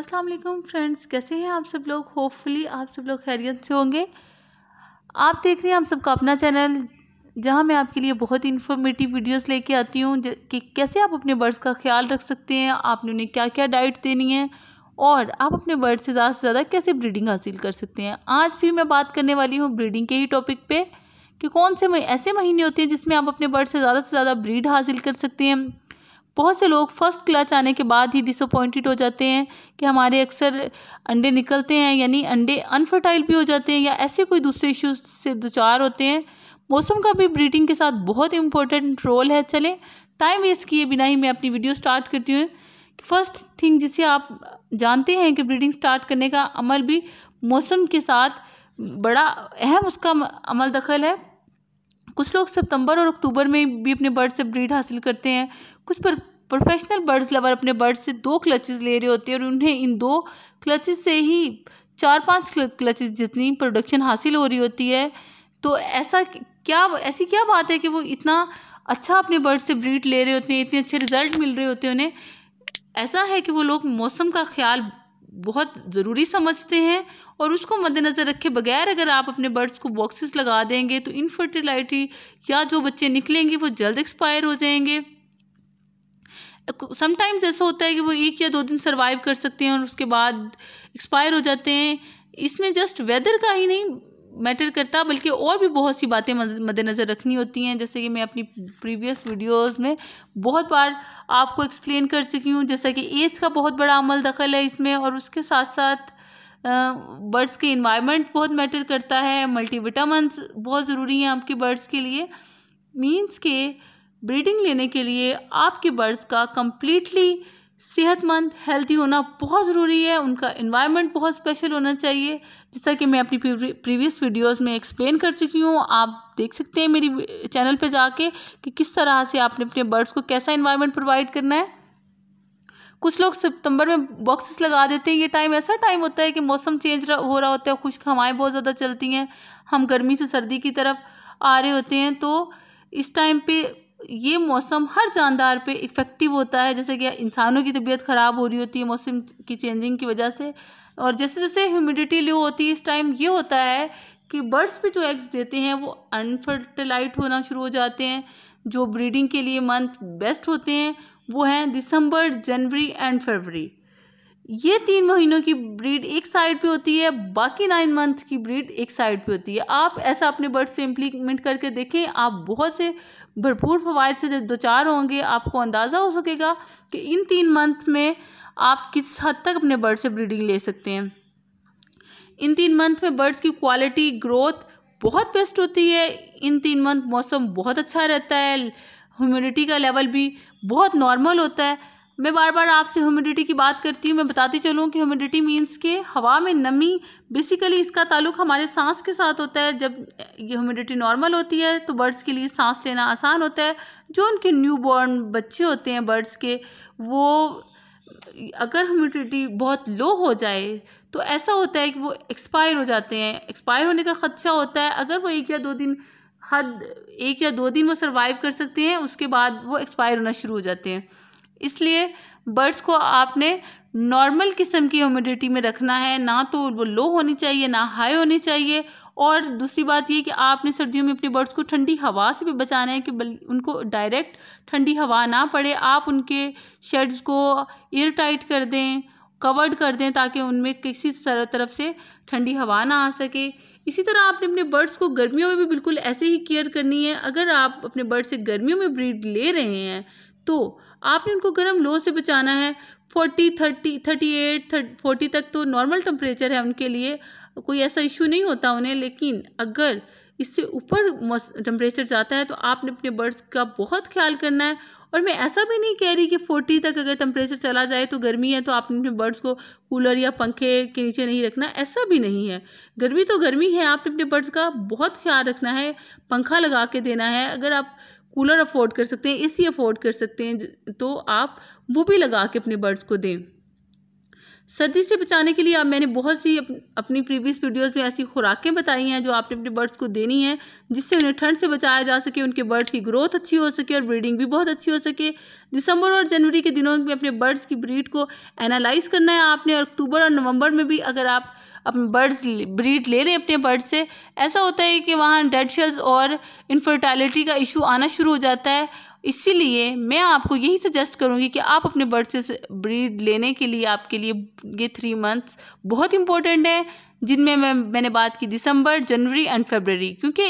अस्सलाम वालेकुम फ्रेंड्स कैसे हैं आप सब लोग होपफुली आप सब लोग खैरियत से होंगे आप देख रहे हैं हम सबका अपना चैनल जहां मैं आपके लिए बहुत ही इन्फॉर्मेटिव वीडियोस लेके आती हूं कि कैसे आप अपने बर्ड्स का ख्याल रख सकते हैं आपने उन्हें क्या क्या डाइट देनी है और आप अपने बर्ड से ज़्यादा से ज़्यादा कैसे ब्रीडिंग हासिल कर सकते हैं आज भी मैं बात करने वाली हूँ ब्रीडिंग के ही टॉपिक पर कि कौन से ऐसे महीने होते हैं जिसमें आप अपने बर्ड से ज़्यादा से ज़्यादा ब्रीड हासिल कर सकते हैं बहुत से लोग फर्स्ट क्लच आने के बाद ही डिसअपॉइंटेड हो जाते हैं कि हमारे अक्सर अंडे निकलते हैं यानी अंडे अनफर्टाइल भी हो जाते हैं या ऐसे कोई दूसरे इश्यूज से दुचार होते हैं मौसम का भी ब्रीडिंग के साथ बहुत इंपॉर्टेंट रोल है चलें टाइम वेस्ट किए बिना ही मैं अपनी वीडियो स्टार्ट करती हूँ फर्स्ट थिंग जिसे आप जानते हैं कि ब्रीडिंग स्टार्ट करने का अमल भी मौसम के साथ बड़ा अहम उसका अमल दखल है कुछ लोग सितंबर और अक्टूबर में भी अपने बर्ड से ब्रीड हासिल करते हैं कुछ पर प्रोफेशनल बर्ड्स लवर अपने बर्ड से दो क्लचेस ले रहे होते हैं और उन्हें इन दो क्लचेस से ही चार पांच क्लचेस जितनी प्रोडक्शन हासिल हो रही होती है तो ऐसा क्या ऐसी क्या बात है कि वो इतना अच्छा अपने बर्ड से ब्रीड ले रहे होते हैं इतने अच्छे रिजल्ट मिल रहे होते हैं उन्हें ऐसा है कि वो लोग मौसम का ख्याल बहुत ज़रूरी समझते हैं और उसको मद्देनज़र रखे बगैर अगर आप अपने बर्ड्स को बॉक्सेस लगा देंगे तो इनफर्टिलाइटी या जो बच्चे निकलेंगे वो जल्द एक्सपायर हो जाएंगे समटाइम्स ऐसा होता है कि वो एक या दो दिन सर्वाइव कर सकते हैं और उसके बाद एक्सपायर हो जाते हैं इसमें जस्ट वेदर का ही नहीं मैटर करता बल्कि और भी बहुत सी बातें मद्देनज़र रखनी होती हैं जैसे कि मैं अपनी प्रीवियस वीडियोस में बहुत बार आपको एक्सप्लेन कर चुकी हूँ जैसा कि एज का बहुत बड़ा अमल दखल है इसमें और उसके साथ साथ बर्ड्स के इन्वायरमेंट बहुत मैटर करता है मल्टीविटामस बहुत ज़रूरी हैं आपके बर्ड्स के लिए मीन्स के ब्रीडिंग लेने के लिए आपके बर्ड्स का कम्प्लीटली सेहतमंद हेल्थी होना बहुत ज़रूरी है उनका इन्वायरमेंट बहुत स्पेशल होना चाहिए जैसा कि मैं अपनी प्रीवियस वीडियोस में एक्सप्लेन कर चुकी हूँ आप देख सकते हैं मेरी चैनल पे जाके कि किस तरह से आपने अपने बर्ड्स को कैसा इन्वायरमेंट प्रोवाइड करना है कुछ लोग सितंबर में बॉक्सेस लगा देते हैं ये टाइम ऐसा टाइम होता है कि मौसम चेंज हो रहा होता है खुश्क हवाएँ बहुत ज़्यादा चलती हैं हम गर्मी से सर्दी की तरफ आ रहे होते हैं तो इस टाइम पर ये मौसम हर जानदार पे इफ़ेक्टिव होता है जैसे कि इंसानों की तबीयत ख़राब हो रही होती है मौसम की चेंजिंग की वजह से और जैसे जैसे ह्यूमिडिटी लो होती है इस टाइम ये होता है कि बर्ड्स पे जो एग्स देते हैं वो अनफर्टिलाइट होना शुरू हो जाते हैं जो ब्रीडिंग के लिए मंथ बेस्ट होते हैं वो हैं दिसंबर जनवरी एंड फरवरी ये तीन महीनों की ब्रीड एक साइड पे होती है बाकी नाइन मंथ की ब्रीड एक साइड पे होती है आप ऐसा अपने बर्ड्स पे इम्प्लीमेंट करके देखें आप बहुत से भरपूर फ़वाद से जब दो चार होंगे आपको अंदाज़ा हो सकेगा कि इन तीन मंथ में आप किस हद तक अपने बर्ड से ब्रीडिंग ले सकते हैं इन तीन मंथ में बर्ड्स की क्वालिटी ग्रोथ बहुत बेस्ट होती है इन तीन मंथ मौसम बहुत अच्छा रहता है ह्यूमिडिटी का लेवल भी बहुत नॉर्मल होता है मैं बार बार आपसे ह्यूमिडिटी की बात करती हूँ मैं बताती चलूँ कि ह्यूमिडिटी मीन्स के हवा में नमी बेसिकली इसका ताल्लुक हमारे सांस के साथ होता है जब ये ह्यूमिडिटी नॉर्मल होती है तो बर्ड्स के लिए सांस लेना आसान होता है जो उनके न्यू बॉर्न बच्चे होते हैं बर्ड्स के वो अगर ह्यूमिडिटी बहुत लो हो जाए तो ऐसा होता है कि वो एक्सपायर हो जाते हैं एक्सपायर होने का ख़दशा होता है अगर वो एक या दो दिन हद एक या दो दिन वो सर्वाइव कर सकते हैं उसके बाद वो एक्सपायर होना शुरू हो जाते हैं इसलिए बर्ड्स को आपने नॉर्मल किस्म की ह्यूमिडिटी में रखना है ना तो वो लो होनी चाहिए ना हाई होनी चाहिए और दूसरी बात ये कि आपने सर्दियों में अपने बर्ड्स को ठंडी हवा से भी बचाना है कि उनको डायरेक्ट ठंडी हवा ना पड़े आप उनके शेड्स को एयर टाइट कर दें कवर्ड कर दें ताकि उनमें किसी तरफ से ठंडी हवा ना आ सके इसी तरह आपने अपने बर्ड्स को गर्मियों में भी बिल्कुल ऐसे ही केयर करनी है अगर आप अपने बर्ड से गर्मियों में ब्रीड ले रहे हैं तो आपने उनको गर्म लो से बचाना है forty thirty thirty eight thirty forty तक तो नॉर्मल टेम्परेचर है उनके लिए कोई ऐसा इशू नहीं होता उन्हें लेकिन अगर इससे ऊपर टेम्परेचर जाता है तो आपने अपने बर्ड्स का बहुत ख्याल करना है और मैं ऐसा भी नहीं कह रही कि फोर्टी तक अगर टेम्परेचर चला जाए तो गर्मी है तो आपने अपने बर्ड्स को कूलर या पंखे के नीचे नहीं रखना ऐसा भी नहीं है गर्मी तो गर्मी है आपने अपने बर्ड्स का बहुत ख्याल रखना है पंखा लगा के देना है अगर आप कूलर अफोर्ड कर सकते हैं एसी अफोर्ड कर सकते हैं तो आप वो भी लगा के अपने बर्ड्स को दें सर्दी से बचाने के लिए आप मैंने बहुत सी अप, अपनी प्रीवियस वीडियोस में ऐसी खुराकें बताई हैं जो आपने अपने बर्ड्स को देनी है जिससे उन्हें ठंड से बचाया जा सके उनके बर्ड्स की ग्रोथ अच्छी हो सके और ब्रीडिंग भी बहुत अच्छी हो सके दिसंबर और जनवरी के दिनों में अपने बर्ड्स की ब्रीड को एनालाइज करना है आपने और अक्टूबर और नवंबर में भी अगर आप अपने बर्ड्स ब्रीड ले रहे अपने बर्ड से ऐसा होता है कि वहाँ डेड शेल्स और इनफर्टालिटी का इशू आना शुरू हो जाता है इसीलिए मैं आपको यही सजेस्ट करूँगी कि आप अपने बर्ड से ब्रीड लेने के लिए आपके लिए ये थ्री मंथ्स बहुत इंपॉर्टेंट है जिनमें मैं मैंने बात की दिसंबर जनवरी एंड फेबररी क्योंकि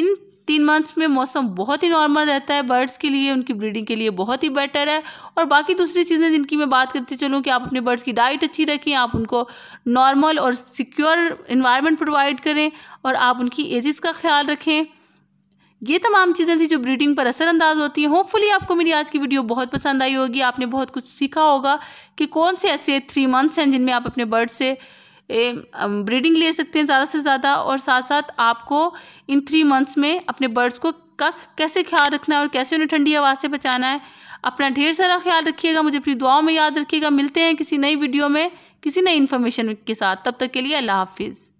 इन तीन मंथ्स में मौसम बहुत ही नॉर्मल रहता है बर्ड्स के लिए उनकी ब्रीडिंग के लिए बहुत ही बेटर है और बाकी दूसरी चीज़ें जिनकी मैं बात करती चलूँ कि आप अपने बर्ड्स की डाइट अच्छी रखें आप उनको नॉर्मल और सिक्योर इन्वायरमेंट प्रोवाइड करें और आप उनकी एजिस का ख्याल रखें ये तमाम चीज़ें थी जो ब्रीडिंग पर असरअंदाज होती हैं होपफुली आपको मेरी आज की वीडियो बहुत पसंद आई होगी आपने बहुत कुछ सीखा होगा कि कौन से ऐसे थ्री मंथ्स हैं जिनमें आप अपने बर्ड से ब्रीडिंग ले सकते हैं ज़्यादा से ज़्यादा और साथ साथ आपको इन थ्री मंथ्स में अपने बर्ड्स को कख कैसे ख्याल रखना है और कैसे उन्हें ठंडी हवा से बचाना है अपना ढेर सारा ख्याल रखिएगा मुझे अपनी दुआओं में याद रखिएगा मिलते हैं किसी नई वीडियो में किसी नई इन्फॉर्मेशन के साथ तब तक के लिए अल्लाह हाफिज़